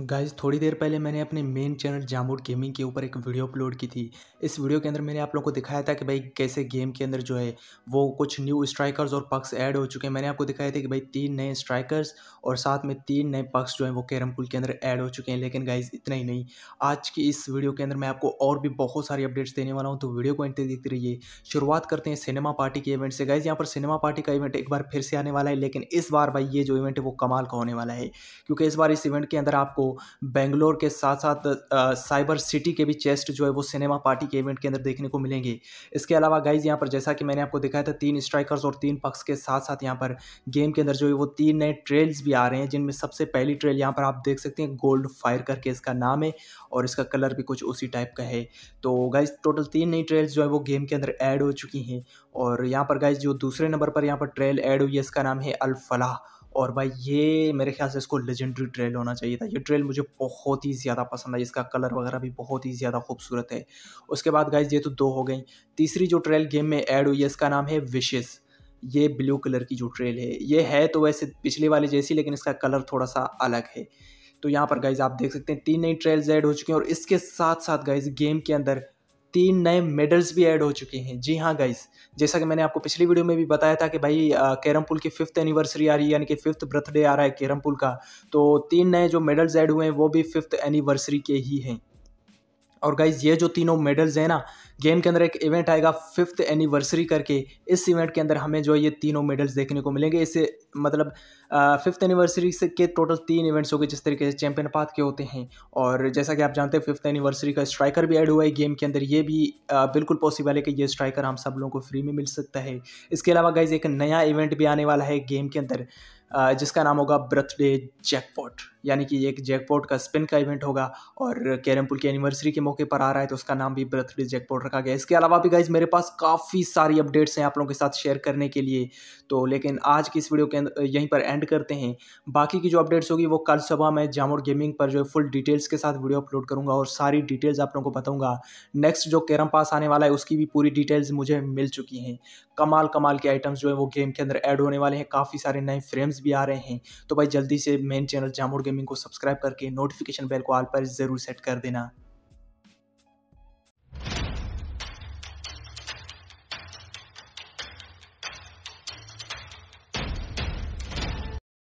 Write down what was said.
guys थोड़ी देर पहले मैंने अपने मेन चैनल जामुड गेमिंग के ऊपर एक वीडियो अपलोड की थी इस वीडियो के अंदर मैंने आप लोगों को दिखाया था कि भाई कैसे गेम के अंदर जो है वो कुछ न्यू स्ट्राइकर्स और पक्स ऐड हो चुके हैं मैंने आपको दिखाया था कि भाई तीन नए स्ट्राइकर्स और साथ में तीन नए पक्स जो हैं वो कैरम पुल के अंदर ऐड हो चुके हैं लेकिन गाइज इतना ही नहीं आज की इस वीडियो के अंदर मैं आपको और भी बहुत सारी अपडेट्स देने वाला हूँ तो वीडियो को एंट्री देखते रहिए शुरुआत करते हैं सिनेमा पार्टी के इवेंट से गाइज यहाँ पर सिनेमा पार्टी का इवेंट एक बार फिर से आने वाला है लेकिन इस बार भाई ये जो इवेंट है वो कमाल का होने वाला है क्योंकि इस बार इस इवेंट के अंदर आपको बेंगलोर के साथ साथ साइबर सिटी के भी चेस्ट जो है वो सिनेमा पार्टी के इवेंट के अंदर देखने को मिलेंगे इसके अलावा गाइज यहाँ पर जैसा कि मैंने आपको दिखाया था तीन स्ट्राइकर्स और तीन पक्ष के साथ साथ यहाँ पर गेम के अंदर जो है वो तीन नए ट्रेल्स भी आ रहे हैं जिनमें सबसे पहली ट्रेल यहाँ पर आप देख सकते हैं गोल्ड फायर करके इसका नाम है और इसका कलर भी कुछ उसी टाइप का है तो गाइज टोटल तीन नई ट्रेल्स जो है वो गेम के अंदर ऐड हो चुकी हैं और यहाँ पर गाइज जो दूसरे नंबर पर यहाँ पर ट्रेल ऐड हुई है इसका नाम है अलफलाह और भाई ये मेरे ख्याल से इसको लेजेंडरी ट्रेल होना चाहिए था ये ट्रेल मुझे बहुत ही ज़्यादा पसंद आई इसका कलर वगैरह भी बहुत ही ज़्यादा खूबसूरत है उसके बाद गाइज ये तो दो हो गई तीसरी जो ट्रेल गेम में ऐड हुई है इसका नाम है विशेज़ ये ब्लू कलर की जो ट्रेल है ये है तो वैसे पिछले वाले जैसी लेकिन इसका कलर थोड़ा सा अलग है तो यहाँ पर गाइज आप देख सकते हैं तीन नई ट्रेल्स ऐड हो चुकी हैं और इसके साथ साथ गाइज गेम के अंदर तीन नए मेडल्स भी ऐड हो चुके हैं जी हाँ गाइस जैसा कि मैंने आपको पिछली वीडियो में भी बताया था कि भाई कैरम पुल की फिफ्थ एनिवर्सरी आ रही है यानी कि फिफ्थ बर्थडे आ रहा है कैरम पुल का तो तीन नए जो मेडल्स ऐड हुए हैं वो भी फिफ्थ एनिवर्सरी के ही हैं और गाइज ये जो तीनों मेडल्स हैं ना गेम के अंदर एक इवेंट आएगा फिफ्थ एनिवर्सरी करके इस इवेंट के अंदर हमें जो है ये तीनों मेडल्स देखने को मिलेंगे इससे मतलब फिफ्थ एनिवर्सरी से के टोटल तीन इवेंट्स हो गए जिस तरीके से चैंपियन पाथ के होते हैं और जैसा कि आप जानते हैं फिफ्थ एनिवर्सरी का स्ट्राइकर भी ऐड हुआ है गेम के अंदर ये भी आ, बिल्कुल पॉसिबल है कि ये स्ट्राइकर हम सब लोगों को फ्री में मिल सकता है इसके अलावा गाइज एक नया इवेंट भी आने वाला है गेम के अंदर जिसका नाम होगा बर्थडे जैकपॉट यानी कि एक जैकपॉट का स्पिन का इवेंट होगा और कैरमपुल की एनिवर्सरी के मौके पर आ रहा है तो उसका नाम भी बर्थडे जैकपॉट रखा गया इसके अलावा भी गाइज मेरे पास काफ़ी सारी अपडेट्स हैं आप लोगों के साथ शेयर करने के लिए तो लेकिन आज की इस वीडियो के यहीं पर एंड करते हैं बाकी की जो अपडेट्स होगी वो कल सुबह मैं जामोड गेमिंग पर जो है फुल डिटेल्स के साथ वीडियो अपलोड करूँगा और सारी डिटेल्स आप लोगों को बताऊँगा नेक्स्ट जो कैरम पास आने वाला है उसकी भी पूरी डिटेल्स मुझे मिल चुकी हैं कमाल कमाल के आइटम्स जो है वो गेम के अंदर ऐड होने वाले हैं काफ़ी सारे नए फ्रेम्स भी आ रहे हैं तो भाई जल्दी से मेन चैनल जामुड़ गेम गेमिंग को सब्सक्राइब करके नोटिफिकेशन बेल को आल पर ज़रूर सेट कर देना